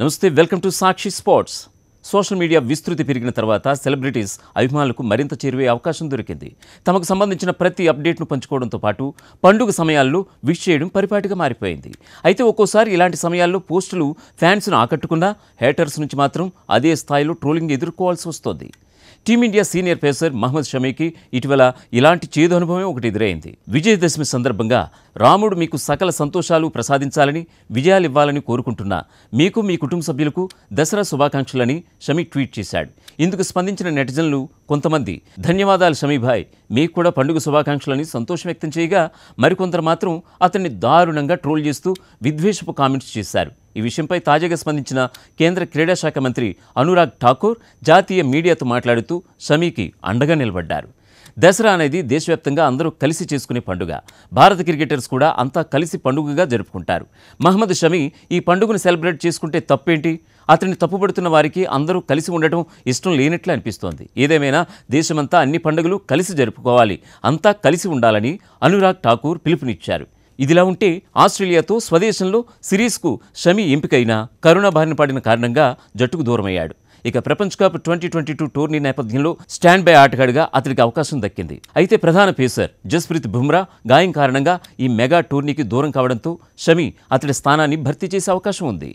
నమస్తే welcome to Sakshi sports social media విస్తృతి పెరిగిన తర్వాత సెలబ్రిటీస్ అభిమానులకు మరింత చేరువే అవకాశం దొరికింది తమకు సంబంధించిన ప్రతి అప్డేట్ను పంచుకోవడంతో పాటు పండుగ సమయాల్లో విష్ చేయడం పరిపాటిగా మారిపోయింది అయితే ఒక్కోసారి ఇలాంటి సమయాల్లో పోస్టులు ఫ్యాన్స్ను ఆకట్టుకున్నా హేటర్స్ నుంచి మాత్రం అదే స్థాయిలో ట్రోలింగ్ ఎదుర్కోవాల్సి వస్తోంది టీమిండియా సీనియర్ పేసర్ మహ్మద్ షమీకి ఇటీవల ఇలాంటి చేదు అనుభవం ఒకటి ఎదురైంది విజయదశమి సందర్భంగా రాముడు మీకు సకల సంతోషాలు ప్రసాదించాలని విజయాలివ్వాలని కోరుకుంటున్నా మీకు మీ కుటుంబ సభ్యులకు దసరా శుభాకాంక్షలని షమీ ట్వీట్ చేశాడు ఇందుకు స్పందించిన నెటిజన్లు కొంతమంది ధన్యవాదాలు షమీభాయ్ మీకు కూడా పండుగ శుభాకాంక్షలని సంతోషం వ్యక్తం చేయగా మరికొందరు మాత్రం అతన్ని దారుణంగా ట్రోల్ చేస్తూ విద్వేషపు కామెంట్స్ చేశారు ఈ విషయంపై తాజాగా స్పందించిన కేంద్ర క్రీడాశాఖ మంత్రి అనురాగ్ ఠాకూర్ జాతీయ మీడియాతో మాట్లాడుతూ షమీకి అండగా నిలబడ్డారు దసరా అనేది దేశవ్యాప్తంగా అందరూ కలిసి చేసుకునే పండుగ భారత క్రికెటర్స్ కూడా అంతా కలిసి పండుగగా జరుపుకుంటారు మహమ్మద్ షమీ ఈ పండుగను సెలబ్రేట్ చేసుకుంటే తప్పేంటి అతన్ని తప్పుపడుతున్న వారికి అందరూ కలిసి ఉండటం ఇష్టం లేనట్లు అనిపిస్తోంది ఏదేమైనా దేశమంతా అన్ని పండుగలు కలిసి జరుపుకోవాలి అంతా కలిసి ఉండాలని అనురాగ్ ఠాకూర్ పిలుపునిచ్చారు ఇదిలా ఉంటే ఆస్ట్రేలియాతో స్వదేశంలో సిరీస్కు షమి ఎంపికైన కరోనా బారిన పడిన కారణంగా జట్టుకు దూరమయ్యాడు ఇక ప్రపంచ కప్ ట్వంటీ ట్వంటీ టూ టోర్నీ నేపథ్యంలో స్టాండ్ బై ఆటగాడిగా అతనికి అవకాశం దక్కింది అయితే ప్రధాన పేసర్ జస్ప్రీత్ బుమ్రా గాయం కారణంగా ఈ మెగా టోర్నీకి దూరం కావడంతో షమి అతడి స్థానాన్ని భర్తీ చేసే అవకాశం ఉంది